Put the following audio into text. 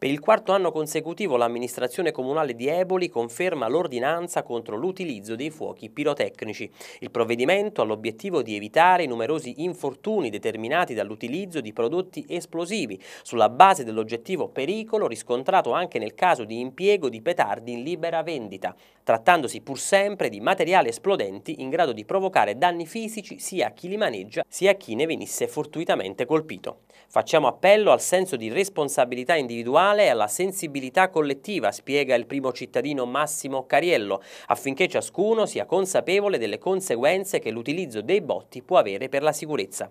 Per il quarto anno consecutivo l'amministrazione comunale di Eboli conferma l'ordinanza contro l'utilizzo dei fuochi pirotecnici. Il provvedimento ha l'obiettivo di evitare i numerosi infortuni determinati dall'utilizzo di prodotti esplosivi, sulla base dell'oggettivo pericolo riscontrato anche nel caso di impiego di petardi in libera vendita, trattandosi pur sempre di materiali esplodenti in grado di provocare danni fisici sia a chi li maneggia sia a chi ne venisse fortuitamente colpito. Facciamo appello al senso di responsabilità individuale funzionale alla sensibilità collettiva, spiega il primo cittadino Massimo Cariello, affinché ciascuno sia consapevole delle conseguenze che l'utilizzo dei botti può avere per la sicurezza.